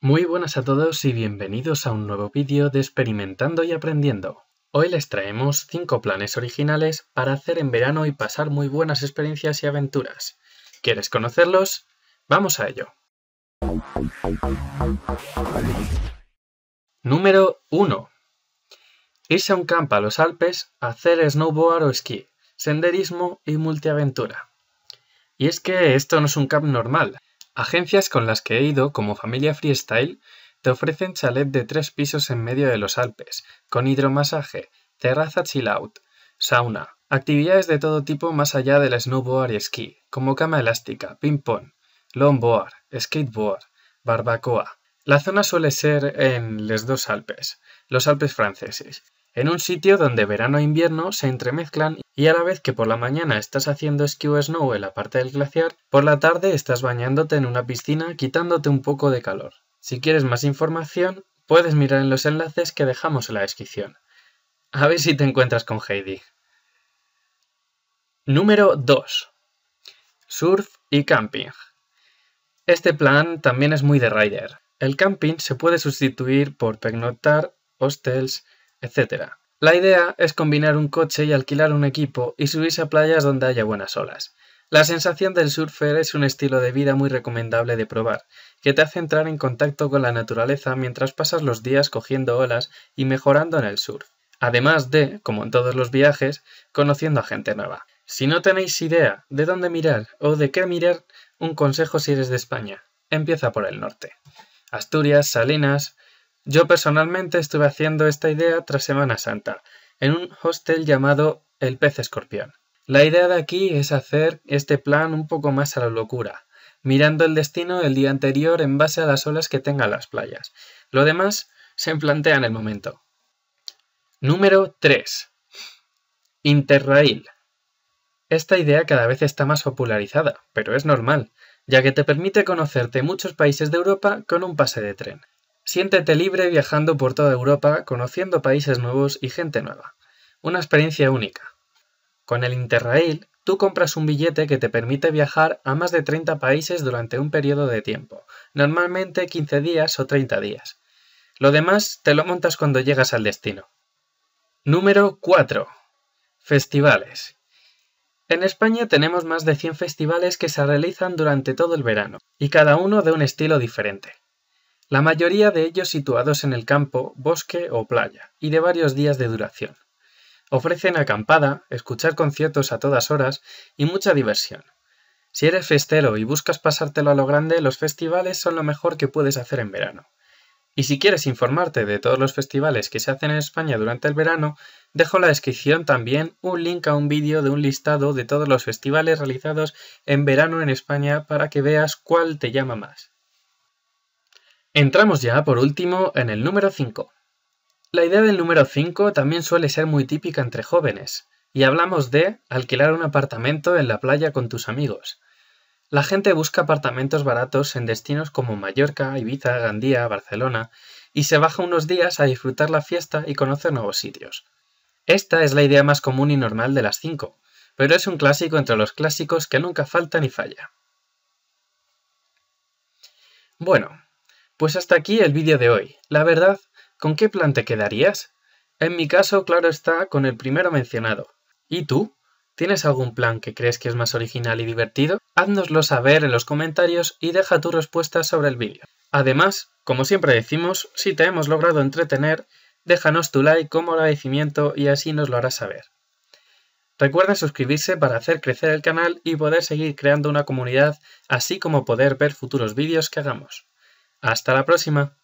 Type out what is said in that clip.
Muy buenas a todos y bienvenidos a un nuevo vídeo de Experimentando y Aprendiendo. Hoy les traemos 5 planes originales para hacer en verano y pasar muy buenas experiencias y aventuras. ¿Quieres conocerlos? Vamos a ello. Número 1. Irse a un camp a los Alpes, hacer snowboard o esquí, senderismo y multiaventura. Y es que esto no es un camp normal. Agencias con las que he ido, como Familia Freestyle, te ofrecen chalet de tres pisos en medio de los Alpes, con hidromasaje, terraza chill out, sauna, actividades de todo tipo más allá del snowboard y esquí, como cama elástica, ping-pong, longboard, skateboard, barbacoa. La zona suele ser en los dos Alpes, los Alpes franceses, en un sitio donde verano e invierno se entremezclan y a la vez que por la mañana estás haciendo esquí o snow en la parte del glaciar, por la tarde estás bañándote en una piscina quitándote un poco de calor. Si quieres más información, puedes mirar en los enlaces que dejamos en la descripción. A ver si te encuentras con Heidi. Número 2. Surf y camping. Este plan también es muy de rider. El camping se puede sustituir por pernoctar, hostels, etcétera. La idea es combinar un coche y alquilar un equipo y subirse a playas donde haya buenas olas. La sensación del surfer es un estilo de vida muy recomendable de probar, que te hace entrar en contacto con la naturaleza mientras pasas los días cogiendo olas y mejorando en el surf. Además de, como en todos los viajes, conociendo a gente nueva. Si no tenéis idea de dónde mirar o de qué mirar, un consejo si eres de España. Empieza por el norte. Asturias, Salinas, yo personalmente estuve haciendo esta idea tras Semana Santa, en un hostel llamado El Pez Escorpión. La idea de aquí es hacer este plan un poco más a la locura, mirando el destino el día anterior en base a las olas que tengan las playas. Lo demás se plantea en el momento. Número 3. Interrail. Esta idea cada vez está más popularizada, pero es normal, ya que te permite conocerte muchos países de Europa con un pase de tren. Siéntete libre viajando por toda Europa, conociendo países nuevos y gente nueva. Una experiencia única. Con el Interrail, tú compras un billete que te permite viajar a más de 30 países durante un periodo de tiempo, normalmente 15 días o 30 días. Lo demás te lo montas cuando llegas al destino. Número 4. Festivales. En España tenemos más de 100 festivales que se realizan durante todo el verano, y cada uno de un estilo diferente la mayoría de ellos situados en el campo, bosque o playa, y de varios días de duración. Ofrecen acampada, escuchar conciertos a todas horas y mucha diversión. Si eres festero y buscas pasártelo a lo grande, los festivales son lo mejor que puedes hacer en verano. Y si quieres informarte de todos los festivales que se hacen en España durante el verano, dejo en la descripción también un link a un vídeo de un listado de todos los festivales realizados en verano en España para que veas cuál te llama más. Entramos ya, por último, en el número 5. La idea del número 5 también suele ser muy típica entre jóvenes, y hablamos de alquilar un apartamento en la playa con tus amigos. La gente busca apartamentos baratos en destinos como Mallorca, Ibiza, Gandía, Barcelona, y se baja unos días a disfrutar la fiesta y conocer nuevos sitios. Esta es la idea más común y normal de las 5, pero es un clásico entre los clásicos que nunca falta ni falla. Bueno, pues hasta aquí el vídeo de hoy. La verdad, ¿con qué plan te quedarías? En mi caso, claro está, con el primero mencionado. ¿Y tú? ¿Tienes algún plan que crees que es más original y divertido? Háznoslo saber en los comentarios y deja tu respuesta sobre el vídeo. Además, como siempre decimos, si te hemos logrado entretener, déjanos tu like como agradecimiento y así nos lo harás saber. Recuerda suscribirse para hacer crecer el canal y poder seguir creando una comunidad, así como poder ver futuros vídeos que hagamos. Hasta la próxima.